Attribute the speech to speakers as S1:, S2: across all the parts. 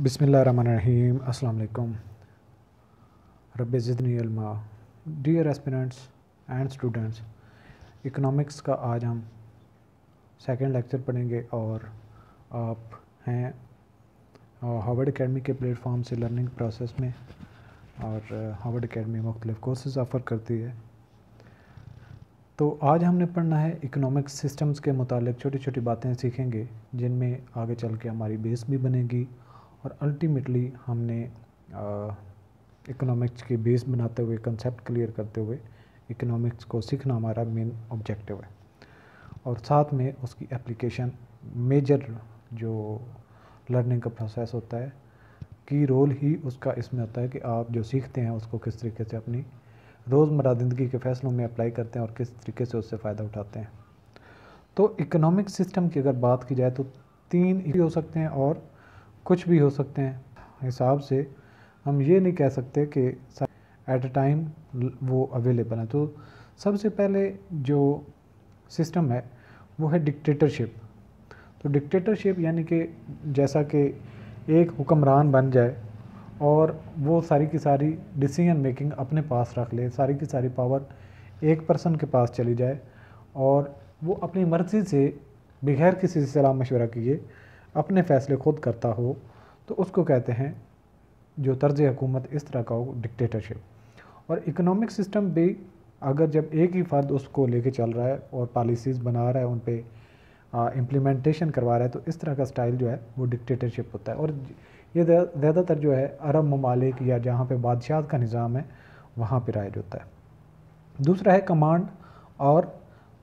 S1: बिसमीम अल्लाम रब जिदनीमा dear aspirants and students economics का आज हम सेकेंड लेक्चर पढ़ेंगे और आप हैं हार्वर्ड अकेडमी के प्लेटफॉर्म से लर्निंग प्रोसेस में और हार्वर्ड अकेडमी मुख्तलिफ कोर्सेज ऑफ़र करती है तो आज हमने पढ़ना है इकोनॉमिक सिस्टम्स के मुतालिक छोटी छोटी बातें सीखेंगे जिनमें आगे चल के हमारी बेस भी बनेगी और अल्टीमेटली हमने इकोनॉमिक्स के बेस बनाते हुए कंसेप्ट क्लियर करते हुए इकोनॉमिक्स को सीखना हमारा मेन ऑब्जेक्टिव है और साथ में उसकी एप्लीकेशन मेजर जो लर्निंग का प्रोसेस होता है की रोल ही उसका इसमें होता है कि आप जो सीखते हैं उसको किस तरीके से अपनी रोज़मर्रा ज़िंदगी के फैसलों में अप्लाई करते हैं और किस तरीके से उससे फ़ायदा उठाते हैं तो इकोनॉमिक सिस्टम की अगर बात की जाए तो तीन हो सकते हैं और कुछ भी हो सकते हैं हिसाब से हम ये नहीं कह सकते कि एट अ टाइम वो अवेलेबल है तो सबसे पहले जो सिस्टम है वो है डिक्टेटरशिप तो डिक्टेटरशिप यानी कि जैसा कि एक हुक्मरान बन जाए और वो सारी की सारी डिसीजन मेकिंग अपने पास रख ले सारी की सारी पावर एक पर्सन के पास चली जाए और वो अपनी मर्ज़ी से बगैर किसी से सलाह मशवरा किए अपने फ़ैसले खुद करता हो तो उसको कहते हैं जो तर्ज हुकूमत इस तरह का हो डिक्टेटरशिप और इकोनॉमिक सिस्टम भी अगर जब एक ही फ़र्द उसको लेके चल रहा है और पॉलिसीज़ बना रहा है उन पर इम्प्लीमेंटेशन करवा रहा है तो इस तरह का स्टाइल जो है वो डिक्टेटरशिप होता है और ये ज़्यादातर जो है अरब ममालिक या जहाँ पर बादशाह का निज़ाम है वहाँ पर राइज होता है दूसरा है कमांड और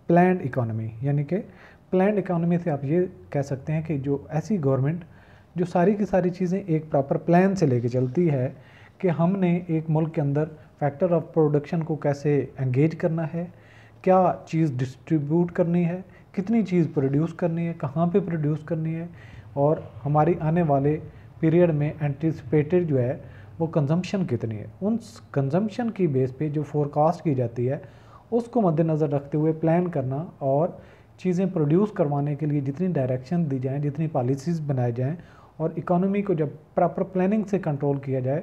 S1: प्लान इकोनमी यानी कि प्लैंड इकोनॉमी से आप ये कह सकते हैं कि जो ऐसी गवर्नमेंट जो सारी की सारी चीज़ें एक प्रॉपर प्लान से लेके चलती है कि हमने एक मुल्क के अंदर फैक्टर ऑफ प्रोडक्शन को कैसे एंगेज करना है क्या चीज़ डिस्ट्रीब्यूट करनी है कितनी चीज़ प्रोड्यूस करनी है कहाँ पे प्रोड्यूस करनी है और हमारी आने वाले पीरियड में एंटिसिपेटेड जो है वो कंजम्पशन कितनी है उन कंजम्पशन की बेस पे जो फोरकास्ट की जाती है उसको मद्देनज़र रखते हुए प्लान करना और चीज़ें प्रोड्यूस करवाने के लिए जितनी डायरेक्शन दी जाएँ जितनी पॉलिसीज़ बनाई जाएँ और इकोनॉमी को जब प्रॉपर प्लानिंग से कंट्रोल किया जाए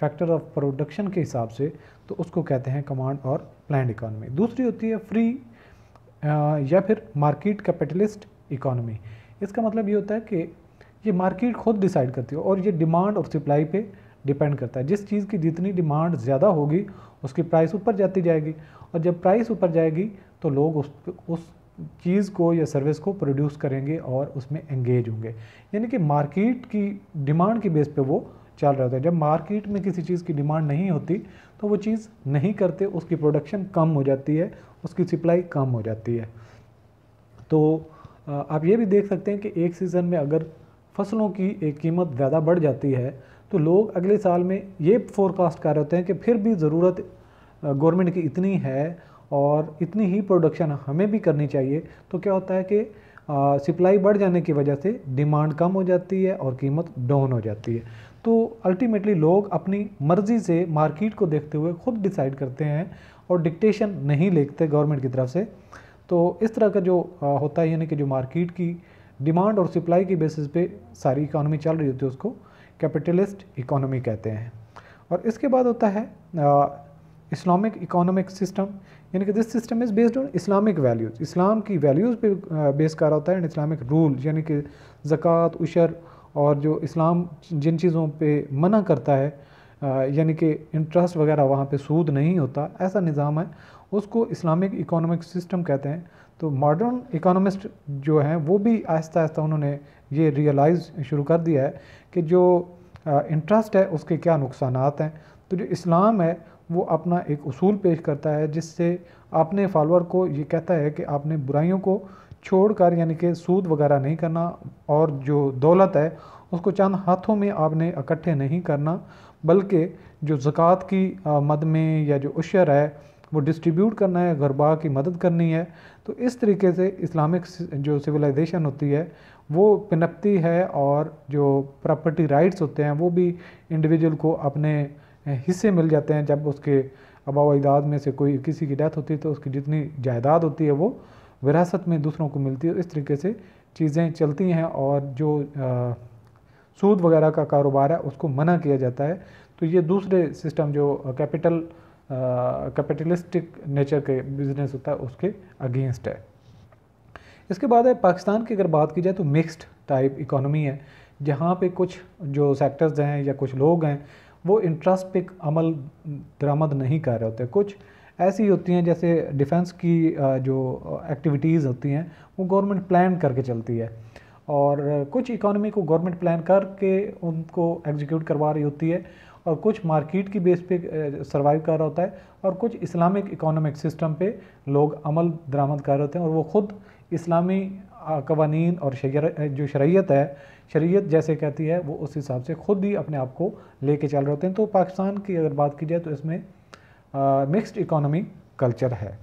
S1: फैक्टर ऑफ प्रोडक्शन के हिसाब से तो उसको कहते हैं कमांड और प्लान इकोनॉमी दूसरी होती है फ्री या फिर मार्केट कैपिटलिस्ट इकोनॉमी इसका मतलब ये होता है कि ये मार्केट खुद डिसाइड करती है और ये डिमांड और सप्लाई पे डिपेंड करता है जिस चीज़ की जितनी डिमांड ज़्यादा होगी उसकी प्राइस ऊपर जाती जाएगी और जब प्राइस ऊपर जाएगी तो लोग उस उस चीज़ को या सर्विस को प्रोड्यूस करेंगे और उसमें एंगेज होंगे यानी कि मार्केट की डिमांड के बेस पे वो चल रहा होता है जब मार्केट में किसी चीज़ की डिमांड नहीं होती तो वो चीज़ नहीं करते उसकी प्रोडक्शन कम हो जाती है उसकी सप्लाई कम हो जाती है तो आप ये भी देख सकते हैं कि एक सीज़न में अगर फसलों की एक कीमत ज़्यादा बढ़ जाती है तो लोग अगले साल में ये फोरकास्ट कर रहे होते हैं कि फिर भी ज़रूरत गवर्नमेंट की इतनी है और इतनी ही प्रोडक्शन हमें भी करनी चाहिए तो क्या होता है कि सप्लाई बढ़ जाने की वजह से डिमांड कम हो जाती है और कीमत डाउन हो जाती है तो अल्टीमेटली लोग अपनी मर्ज़ी से मार्केट को देखते हुए खुद डिसाइड करते हैं और डिक्टेशन नहीं लेते गवर्नमेंट की तरफ से तो इस तरह का जो होता है यानी कि जो मार्केट की डिमांड और सप्लाई की बेसिस पे सारी इकोनॉमी चल रही होती है उसको कैपिटलिस्ट इकोनॉमी कहते हैं और इसके बाद होता है इस्लामिक इकोनॉमिक सिस्टम यानी कि this system is based on Islamic values Islam की वैल्यूज़ पे बेस कर रहा होता है एंड इस्लामिक रूल यानी कि ज़क़़त उशर और जो इस्लाम जिन चीज़ों पे मना करता है यानी कि इंटरेस्ट वगैरह वहाँ पे सूद नहीं होता ऐसा निज़ाम है उसको इस्लामिक इकोनॉमिक सिस्टम कहते हैं तो मॉडर्न इकोनॉमिस्ट जो हैं वो भी आहिस्ता आहिस्ता उन्होंने ये रियलाइज़ शुरू कर दिया है कि जो इंटरेस्ट है उसके क्या नुकसान हैं तो जो इस्लाम है वो अपना एक उसूल पेश करता है जिससे अपने फॉलोअर को ये कहता है कि आपने बुराइयों को छोड़कर यानी कि सूद वगैरह नहीं करना और जो दौलत है उसको चंद हाथों में आपने इकट्ठे नहीं करना बल्कि जो ज़क़़त की मद में या जो उशर है वो डिस्ट्रीब्यूट करना है गरबा की मदद करनी है तो इस तरीके से इस्लामिक जो सिविलाइजेशन होती है वो पिनपती है और जो प्रॉपर्टी राइट्स होते हैं वो भी इंडिविजुअल को अपने हिस्से मिल जाते हैं जब उसके अबाव अजदाद में से कोई किसी की डेथ होती है तो उसकी जितनी जायदाद होती है वो विरासत में दूसरों को मिलती है इस तरीके से चीज़ें चलती हैं और जो आ, सूद वगैरह का कारोबार है उसको मना किया जाता है तो ये दूसरे सिस्टम जो कैपिटल कैपिटलिस्टिक नेचर के बिजनेस होता है उसके अगेंस्ट है इसके बाद है पाकिस्तान की अगर बात की जाए तो मिक्स्ड टाइप इकोनॉमी है जहाँ पे कुछ जो सेक्टर्स हैं या कुछ लोग हैं वो इंटरेस्ट पिक अमल दरामद नहीं कर रहे होते कुछ ऐसी होती हैं जैसे डिफेंस की जो एक्टिविटीज़ होती हैं वो गवर्नमेंट प्लान करके चलती है और कुछ इकोनॉमी को गवर्नमेंट प्लान करके उनको एग्जीक्यूट करवा रही होती है और कुछ मार्केट की बेस पे सर्वाइव कर रहा होता है और कुछ इस्लामिक इकोनॉमिक सिस्टम पे लोग अमल दरामद कर रहे होते हैं और वो ख़ुद इस्लामी कवानीन और जो शरीयत है शरीयत जैसे कहती है वो उस हिसाब से खुद ही अपने आप को लेके चल रहे होते हैं तो पाकिस्तान की अगर बात की जाए तो इसमें मिक्स्ड इकोनॉमी कल्चर है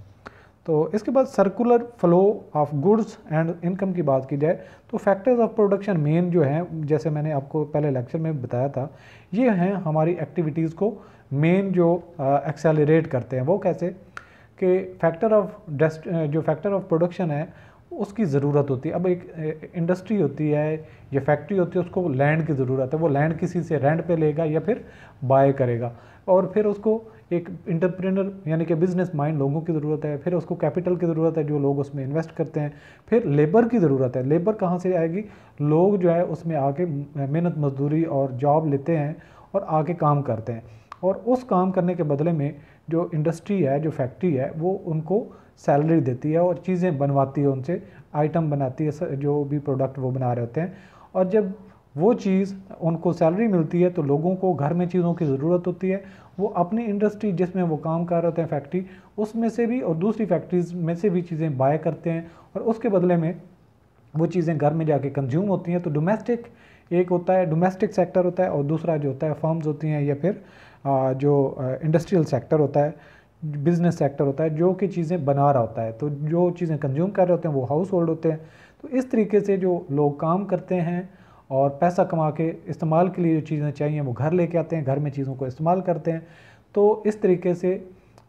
S1: तो इसके बाद circular flow of goods and income की बात की जाए तो फैक्टर्स ऑफ प्रोडक्शन मेन जो हैं जैसे मैंने आपको पहले लेक्चर में बताया था ये हैं हमारी एक्टिविटीज़ को मेन जो एक्सेलरेट करते हैं वो कैसे कि फैक्टर ऑफ जो फैक्टर ऑफ प्रोडक्शन है उसकी ज़रूरत होती है अब एक इंडस्ट्री होती है या फैक्ट्री होती है उसको लैंड की ज़रूरत है वो लैंड किसी से रेंट पे लेगा या फिर बाय करेगा और फिर उसको एक इंटरप्रेनर यानी कि बिजनेस माइंड लोगों की ज़रूरत है फिर उसको कैपिटल की ज़रूरत है जो लोग उसमें इन्वेस्ट करते हैं फिर लेबर की ज़रूरत है लेबर कहाँ से आएगी लोग जो है उसमें आके मेहनत मजदूरी और जॉब लेते हैं और आके काम करते हैं और उस काम करने के बदले में जो इंडस्ट्री है जो फैक्ट्री है वो उनको सैलरी देती है और चीज़ें बनवाती है उनसे आइटम बनाती है जो भी प्रोडक्ट वो बना रहे होते हैं और जब वो चीज़ उनको सैलरी मिलती है तो लोगों को घर में चीज़ों की ज़रूरत होती है वो अपनी इंडस्ट्री जिसमें वो काम कर रहे होते हैं फैक्ट्री उसमें से भी और दूसरी फैक्ट्रीज़ में से भी चीज़ें बाय करते हैं और उसके बदले में वो चीज़ें घर में जाके कंज्यूम होती हैं तो डोमेस्टिक एक होता है डोमेस्टिक सेक्टर होता है और दूसरा जो होता है फर्म्स होती हैं या फिर जो इंडस्ट्रियल सेक्टर होता है बिज़नेस सेक्टर होता है जो कि चीज़ें बना रहा होता है तो जो चीज़ें कंज्यूम कर रहे होते हैं वो हाउस होल्ड होते हैं तो इस तरीके से जो लोग काम करते हैं और पैसा कमा के इस्तेमाल के लिए जो चीज़ें चाहिए वो घर लेके आते हैं घर में चीज़ों को इस्तेमाल करते हैं तो इस तरीके से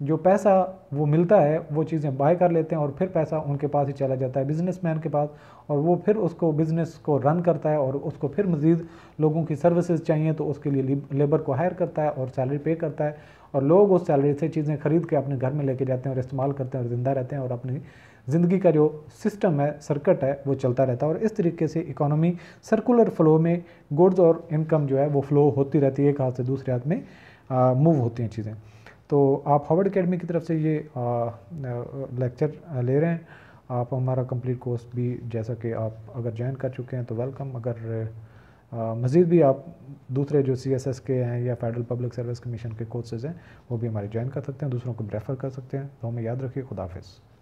S1: जो पैसा वो मिलता है वो चीज़ें बाय कर लेते हैं और फिर पैसा उनके पास ही चला जाता है बिजनेसमैन के पास और वो फिर उसको बिज़नेस को रन करता है और उसको फिर मज़ीद लोगों की सर्विसेज चाहिए तो उसके लिए लेबर को हायर करता है और सैलरी पे करता है और लोग उस सैलरी से चीज़ें खरीद के अपने घर में लेके जाते हैं और इस्तेमाल करते हैं और ज़िंदा रहते हैं और अपनी ज़िंदगी का जो सिस्टम है सर्कट है वो चलता रहता है और इस तरीके से इकोनॉमी सर्कुलर फ्लो में गुड्स और इनकम जो है वो फ्लो होती रहती है एक हाथ से दूसरे हाथ में मूव होती हैं चीज़ें तो आप हार्वर्ड अकेडमी की तरफ से ये लेक्चर ले रहे हैं आप हमारा कंप्लीट कोर्स भी जैसा कि आप अगर ज्वाइन कर चुके हैं तो वेलकम अगर मज़ीद भी आप दूसरे जो सी एस एस के हैं या फेडरल पब्लिक सर्विस कमीशन के कोर्सेज़ हैं वो भी हमारे ज्वाइन कर सकते हैं दूसरों को रेफ़र कर सकते हैं तो हमें याद रखिए खुदाफिज़